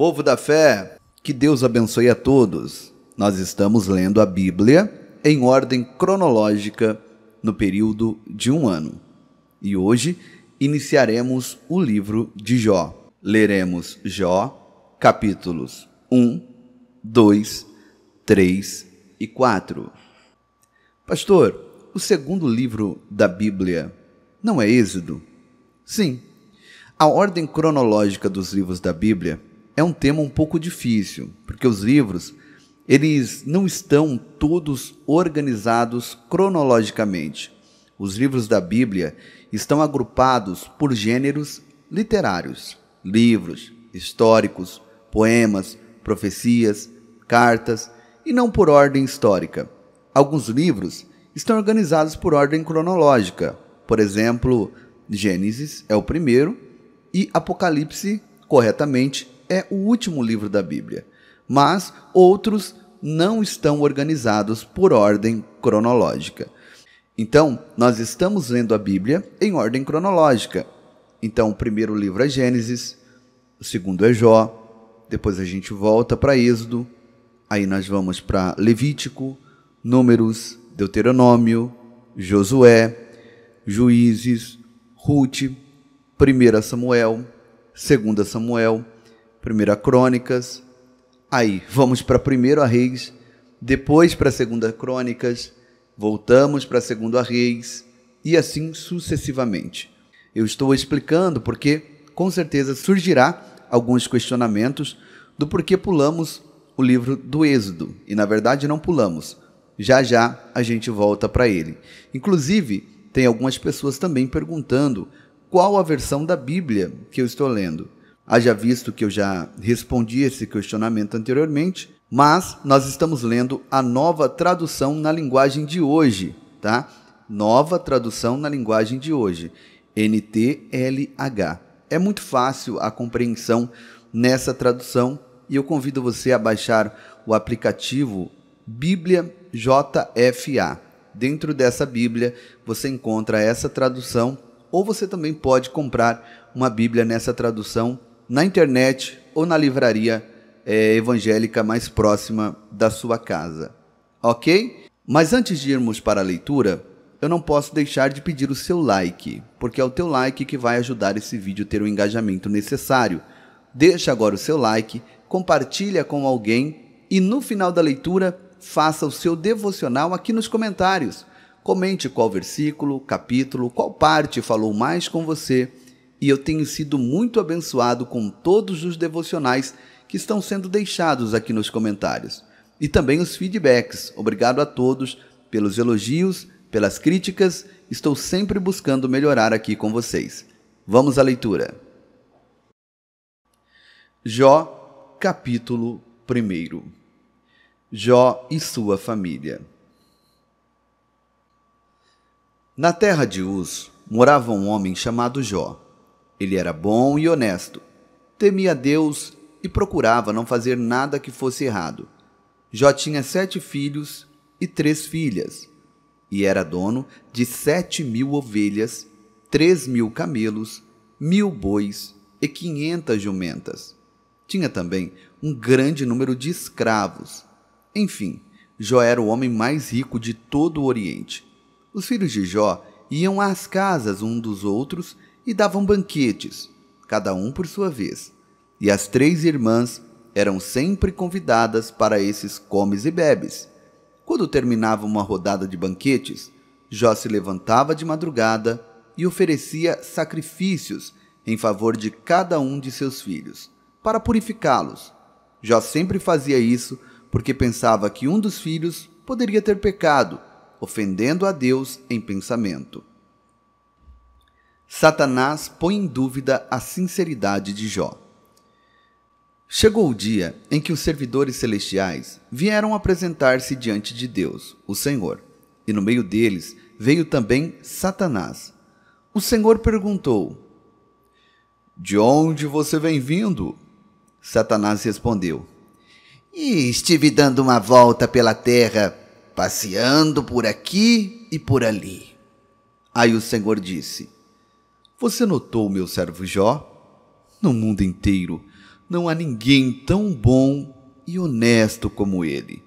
Povo da fé, que Deus abençoe a todos. Nós estamos lendo a Bíblia em ordem cronológica no período de um ano. E hoje iniciaremos o livro de Jó. Leremos Jó, capítulos 1, 2, 3 e 4. Pastor, o segundo livro da Bíblia não é Êxodo? Sim. A ordem cronológica dos livros da Bíblia é um tema um pouco difícil, porque os livros eles não estão todos organizados cronologicamente. Os livros da Bíblia estão agrupados por gêneros literários: livros, históricos, poemas, profecias, cartas, e não por ordem histórica. Alguns livros estão organizados por ordem cronológica. Por exemplo, Gênesis é o primeiro e Apocalipse, corretamente, é o último livro da Bíblia, mas outros não estão organizados por ordem cronológica. Então, nós estamos lendo a Bíblia em ordem cronológica. Então, o primeiro livro é Gênesis, o segundo é Jó, depois a gente volta para Êxodo, aí nós vamos para Levítico, Números, Deuteronômio, Josué, Juízes, Ruth, 1 Samuel, 2 Samuel, Primeira Crônicas, aí vamos para Primeiro a Reis, depois para Segunda Crônicas, voltamos para Segundo a Reis e assim sucessivamente. Eu estou explicando porque com certeza surgirá alguns questionamentos do porquê pulamos o livro do Êxodo. E na verdade não pulamos. Já já a gente volta para ele. Inclusive, tem algumas pessoas também perguntando qual a versão da Bíblia que eu estou lendo haja visto que eu já respondi esse questionamento anteriormente, mas nós estamos lendo a nova tradução na linguagem de hoje, tá? Nova tradução na linguagem de hoje, NTLH. É muito fácil a compreensão nessa tradução e eu convido você a baixar o aplicativo Bíblia JFA. Dentro dessa Bíblia você encontra essa tradução ou você também pode comprar uma Bíblia nessa tradução na internet ou na livraria é, evangélica mais próxima da sua casa. Ok? Mas antes de irmos para a leitura, eu não posso deixar de pedir o seu like, porque é o teu like que vai ajudar esse vídeo a ter o engajamento necessário. Deixa agora o seu like, compartilha com alguém e no final da leitura faça o seu devocional aqui nos comentários. Comente qual versículo, capítulo, qual parte falou mais com você e eu tenho sido muito abençoado com todos os devocionais que estão sendo deixados aqui nos comentários. E também os feedbacks. Obrigado a todos pelos elogios, pelas críticas. Estou sempre buscando melhorar aqui com vocês. Vamos à leitura. Jó, capítulo 1. Jó e sua família. Na terra de Uz morava um homem chamado Jó ele era bom e honesto, temia Deus e procurava não fazer nada que fosse errado. Jó tinha sete filhos e três filhas, e era dono de sete mil ovelhas, três mil camelos, mil bois e quinhentas jumentas. Tinha também um grande número de escravos. Enfim, Jó era o homem mais rico de todo o Oriente. Os filhos de Jó iam às casas um dos outros e davam banquetes, cada um por sua vez. E as três irmãs eram sempre convidadas para esses comes e bebes. Quando terminava uma rodada de banquetes, Jó se levantava de madrugada e oferecia sacrifícios em favor de cada um de seus filhos, para purificá-los. Jó sempre fazia isso porque pensava que um dos filhos poderia ter pecado, ofendendo a Deus em pensamento. Satanás põe em dúvida a sinceridade de Jó. Chegou o dia em que os servidores celestiais vieram apresentar-se diante de Deus, o Senhor, e no meio deles veio também Satanás. O Senhor perguntou: De onde você vem vindo? Satanás respondeu: Estive dando uma volta pela terra, passeando por aqui e por ali. Aí o Senhor disse: você notou, meu servo Jó? No mundo inteiro não há ninguém tão bom e honesto como ele.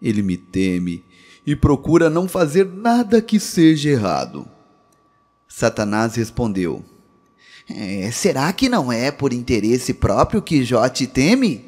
Ele me teme e procura não fazer nada que seja errado. Satanás respondeu: é, Será que não é por interesse próprio que Jó te teme?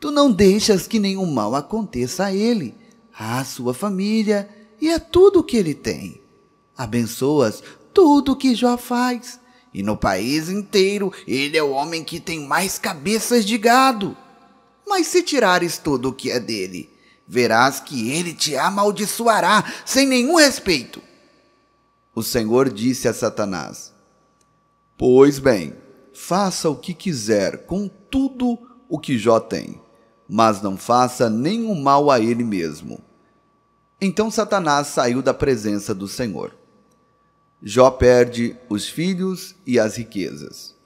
Tu não deixas que nenhum mal aconteça a ele, à sua família e a tudo o que ele tem. Abençoas tudo que Jó faz. E no país inteiro ele é o homem que tem mais cabeças de gado. Mas se tirares tudo o que é dele, verás que ele te amaldiçoará sem nenhum respeito. O Senhor disse a Satanás: Pois bem, faça o que quiser com tudo o que Jó tem, mas não faça nenhum mal a ele mesmo. Então Satanás saiu da presença do Senhor. Jó perde os filhos e as riquezas.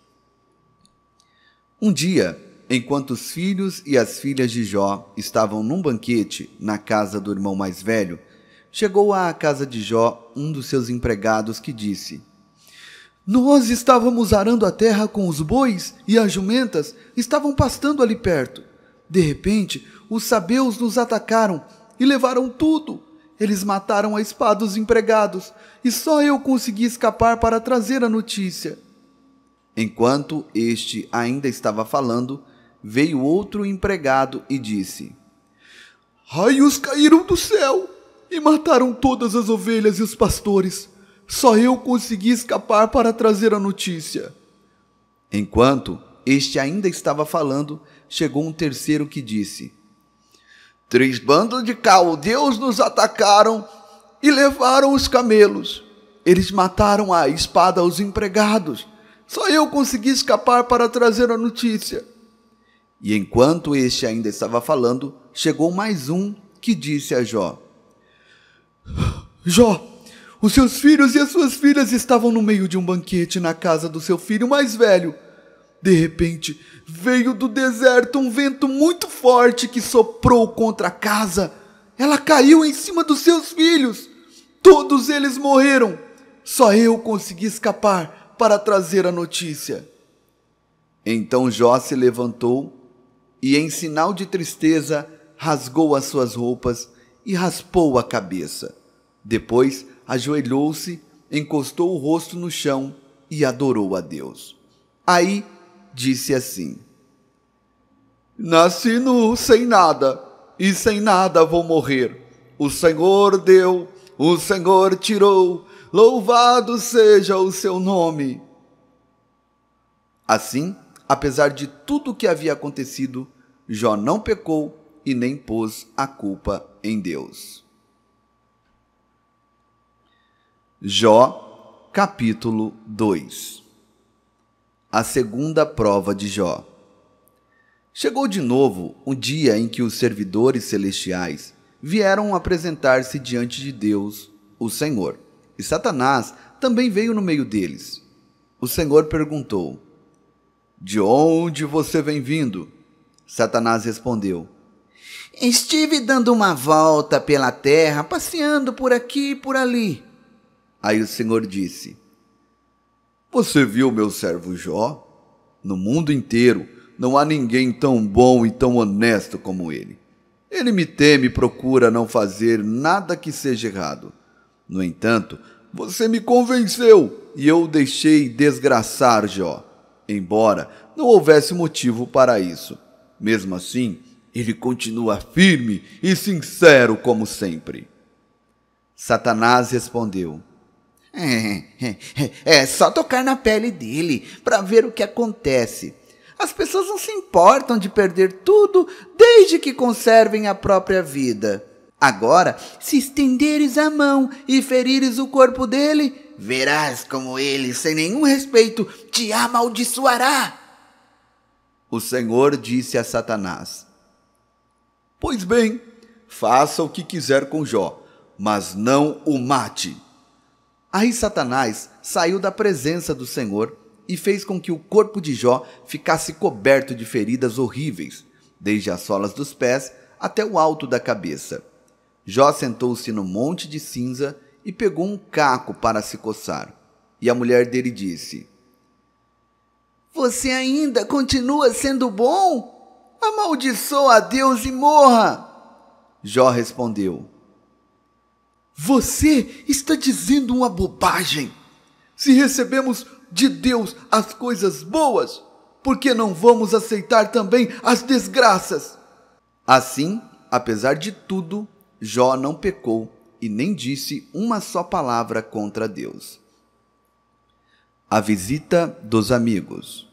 Um dia, enquanto os filhos e as filhas de Jó estavam num banquete na casa do irmão mais velho, chegou à casa de Jó um dos seus empregados que disse: Nós estávamos arando a terra com os bois e as jumentas estavam pastando ali perto. De repente, os sabeus nos atacaram e levaram tudo eles mataram a espada os empregados e só eu consegui escapar para trazer a notícia. Enquanto este ainda estava falando, veio outro empregado e disse: Raios caíram do céu e mataram todas as ovelhas e os pastores. Só eu consegui escapar para trazer a notícia. Enquanto este ainda estava falando, chegou um terceiro que disse: Três bandos de caldeus nos atacaram e levaram os camelos. Eles mataram a espada os empregados. Só eu consegui escapar para trazer a notícia. E enquanto este ainda estava falando, chegou mais um que disse a Jó: Jó, os seus filhos e as suas filhas estavam no meio de um banquete na casa do seu filho mais velho. De repente, veio do deserto um vento muito forte que soprou contra a casa. Ela caiu em cima dos seus filhos. Todos eles morreram. Só eu consegui escapar para trazer a notícia. Então Jó se levantou e, em sinal de tristeza, rasgou as suas roupas e raspou a cabeça. Depois ajoelhou-se, encostou o rosto no chão e adorou a Deus. Aí disse assim: Nasci nu, sem nada, e sem nada vou morrer. O Senhor deu, o Senhor tirou, louvado seja o seu nome. Assim, apesar de tudo o que havia acontecido, Jó não pecou e nem pôs a culpa em Deus. Jó, capítulo 2 a segunda prova de Jó. Chegou de novo um dia em que os servidores celestiais vieram apresentar-se diante de Deus, o Senhor. E Satanás também veio no meio deles. O Senhor perguntou: De onde você vem vindo? Satanás respondeu: Estive dando uma volta pela terra, passeando por aqui e por ali. Aí o Senhor disse: você viu meu servo Jó? No mundo inteiro não há ninguém tão bom e tão honesto como ele. Ele me teme e procura não fazer nada que seja errado. No entanto, você me convenceu e eu o deixei desgraçar Jó, embora não houvesse motivo para isso. Mesmo assim, ele continua firme e sincero como sempre. Satanás respondeu: é, é, é só tocar na pele dele para ver o que acontece. As pessoas não se importam de perder tudo desde que conservem a própria vida. Agora, se estenderes a mão e ferires o corpo dele, verás como ele, sem nenhum respeito, te amaldiçoará. O Senhor disse a Satanás: Pois bem, faça o que quiser com Jó, mas não o mate. Aí Satanás saiu da presença do Senhor e fez com que o corpo de Jó ficasse coberto de feridas horríveis, desde as solas dos pés até o alto da cabeça. Jó sentou-se no monte de cinza e pegou um caco para se coçar. E a mulher dele disse: Você ainda continua sendo bom? Amaldiçoa a Deus e morra! Jó respondeu: você está dizendo uma bobagem. Se recebemos de Deus as coisas boas, por que não vamos aceitar também as desgraças? Assim, apesar de tudo, Jó não pecou e nem disse uma só palavra contra Deus. A visita dos amigos.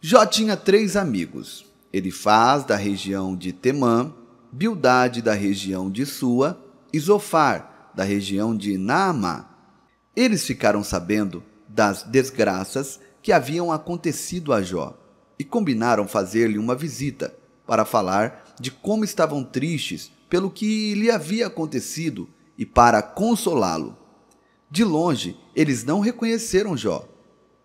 Jó tinha três amigos: Elifaz, da região de Temã, Bildade, da região de Sua, e Zofar, da região de Naamá. Eles ficaram sabendo das desgraças que haviam acontecido a Jó e combinaram fazer-lhe uma visita para falar de como estavam tristes pelo que lhe havia acontecido e para consolá-lo. De longe, eles não reconheceram Jó,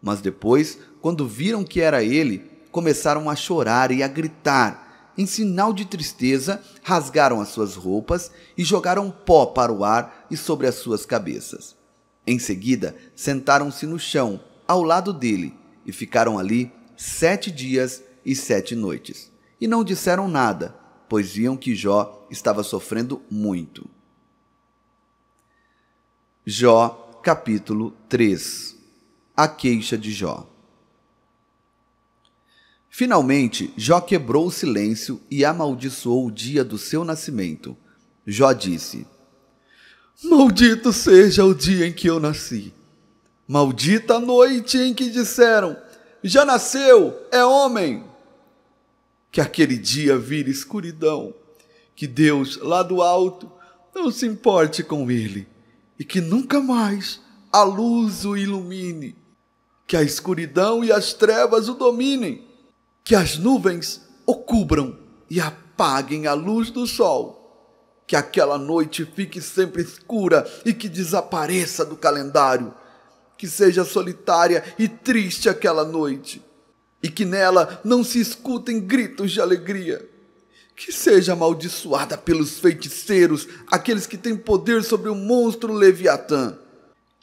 mas depois, quando viram que era ele, começaram a chorar e a gritar em sinal de tristeza, rasgaram as suas roupas e jogaram pó para o ar e sobre as suas cabeças. Em seguida, sentaram-se no chão, ao lado dele, e ficaram ali sete dias e sete noites. E não disseram nada, pois viam que Jó estava sofrendo muito. Jó, capítulo 3 A queixa de Jó. Finalmente, Jó quebrou o silêncio e amaldiçoou o dia do seu nascimento. Jó disse: Maldito seja o dia em que eu nasci. Maldita a noite em que disseram: Já nasceu, é homem. Que aquele dia vire escuridão, que Deus, lá do alto, não se importe com ele e que nunca mais a luz o ilumine, que a escuridão e as trevas o dominem que as nuvens o cubram e apaguem a luz do sol, que aquela noite fique sempre escura e que desapareça do calendário, que seja solitária e triste aquela noite, e que nela não se escutem gritos de alegria, que seja amaldiçoada pelos feiticeiros, aqueles que têm poder sobre o monstro Leviatã,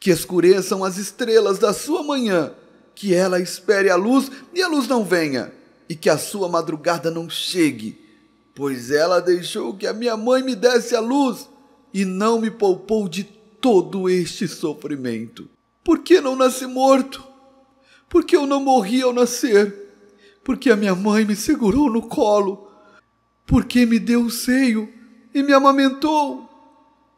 que escureçam as estrelas da sua manhã, que ela espere a luz e a luz não venha e que a sua madrugada não chegue, pois ela deixou que a minha mãe me desse a luz e não me poupou de todo este sofrimento. Por que não nasci morto? Por que eu não morri ao nascer? Porque a minha mãe me segurou no colo? Porque me deu o seio e me amamentou?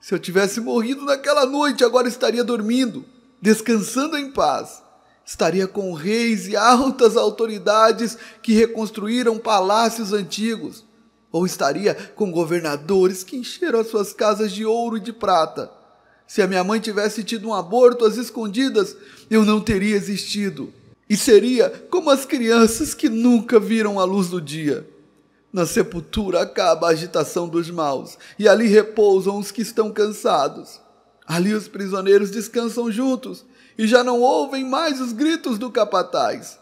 Se eu tivesse morrido naquela noite, agora estaria dormindo, descansando em paz estaria com reis e altas autoridades que reconstruíram palácios antigos, ou estaria com governadores que encheram as suas casas de ouro e de prata. Se a minha mãe tivesse tido um aborto às escondidas, eu não teria existido. E seria como as crianças que nunca viram a luz do dia. Na sepultura acaba a agitação dos maus, e ali repousam os que estão cansados. Ali os prisioneiros descansam juntos, e já não ouvem mais os gritos do capataz.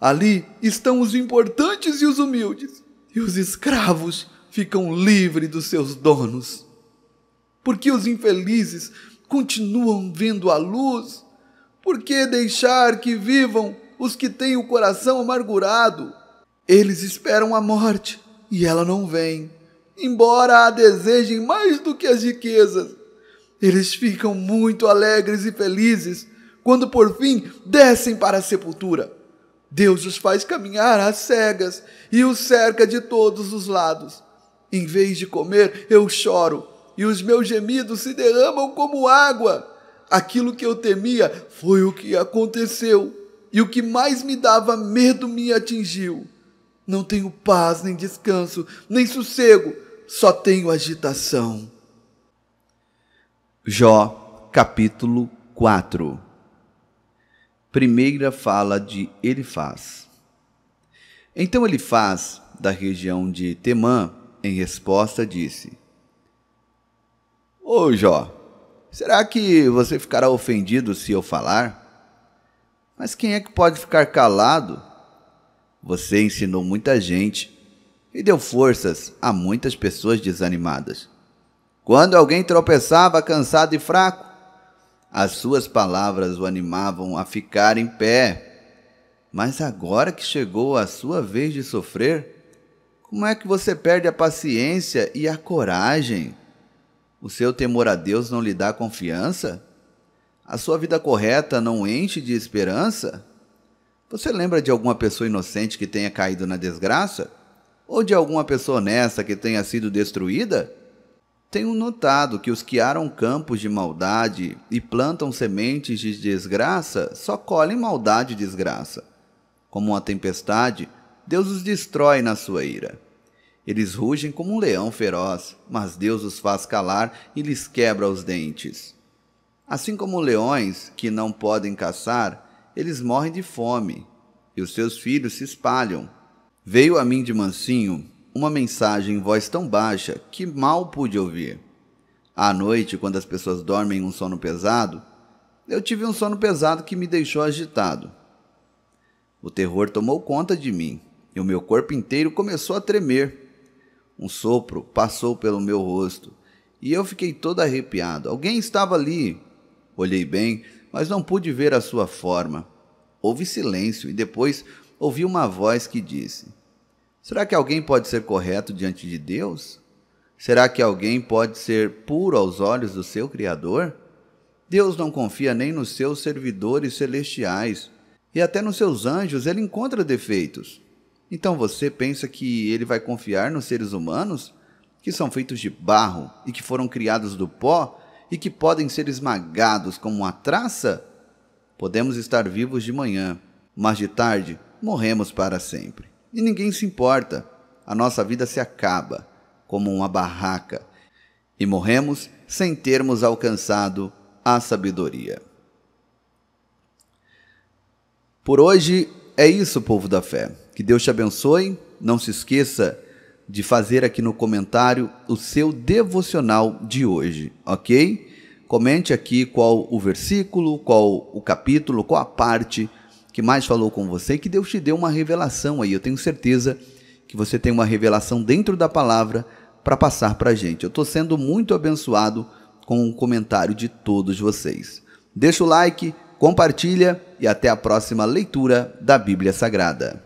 Ali estão os importantes e os humildes, e os escravos ficam livres dos seus donos. Porque os infelizes continuam vendo a luz? Por que deixar que vivam os que têm o coração amargurado? Eles esperam a morte e ela não vem, embora a desejem mais do que as riquezas. Eles ficam muito alegres e felizes quando por fim descem para a sepultura. Deus os faz caminhar às cegas e os cerca de todos os lados. Em vez de comer, eu choro, e os meus gemidos se derramam como água. Aquilo que eu temia foi o que aconteceu, e o que mais me dava medo me atingiu. Não tenho paz, nem descanso, nem sossego, só tenho agitação. Jó, capítulo 4 primeira fala de Elifaz. Então Elifaz, da região de Temã, em resposta disse: Ô Jó, será que você ficará ofendido se eu falar? Mas quem é que pode ficar calado? Você ensinou muita gente e deu forças a muitas pessoas desanimadas. Quando alguém tropeçava cansado e fraco, as suas palavras o animavam a ficar em pé. Mas agora que chegou a sua vez de sofrer, como é que você perde a paciência e a coragem? O seu temor a Deus não lhe dá confiança? A sua vida correta não enche de esperança? Você lembra de alguma pessoa inocente que tenha caído na desgraça? Ou de alguma pessoa honesta que tenha sido destruída? Tenho notado que os que aram campos de maldade e plantam sementes de desgraça só colhem maldade e desgraça. Como uma tempestade, Deus os destrói na sua ira. Eles rugem como um leão feroz, mas Deus os faz calar e lhes quebra os dentes. Assim como leões que não podem caçar, eles morrem de fome, e os seus filhos se espalham. Veio a mim de mansinho, uma mensagem em voz tão baixa que mal pude ouvir. À noite, quando as pessoas dormem um sono pesado, eu tive um sono pesado que me deixou agitado. O terror tomou conta de mim e o meu corpo inteiro começou a tremer. Um sopro passou pelo meu rosto e eu fiquei todo arrepiado. Alguém estava ali. Olhei bem, mas não pude ver a sua forma. Houve silêncio e depois ouvi uma voz que disse: Será que alguém pode ser correto diante de Deus? Será que alguém pode ser puro aos olhos do seu Criador? Deus não confia nem nos seus servidores celestiais, e até nos seus anjos ele encontra defeitos. Então você pensa que ele vai confiar nos seres humanos, que são feitos de barro e que foram criados do pó e que podem ser esmagados como uma traça? Podemos estar vivos de manhã, mas de tarde morremos para sempre e ninguém se importa. A nossa vida se acaba, como uma barraca, e morremos sem termos alcançado a sabedoria. Por hoje é isso, povo da fé. Que Deus te abençoe. Não se esqueça de fazer aqui no comentário o seu devocional de hoje, ok? Comente aqui qual o versículo, qual o capítulo, qual a parte que mais falou com você e que Deus te deu uma revelação aí. Eu tenho certeza que você tem uma revelação dentro da palavra para passar para a gente. Eu estou sendo muito abençoado com o comentário de todos vocês. Deixa o like, compartilha e até a próxima leitura da Bíblia Sagrada.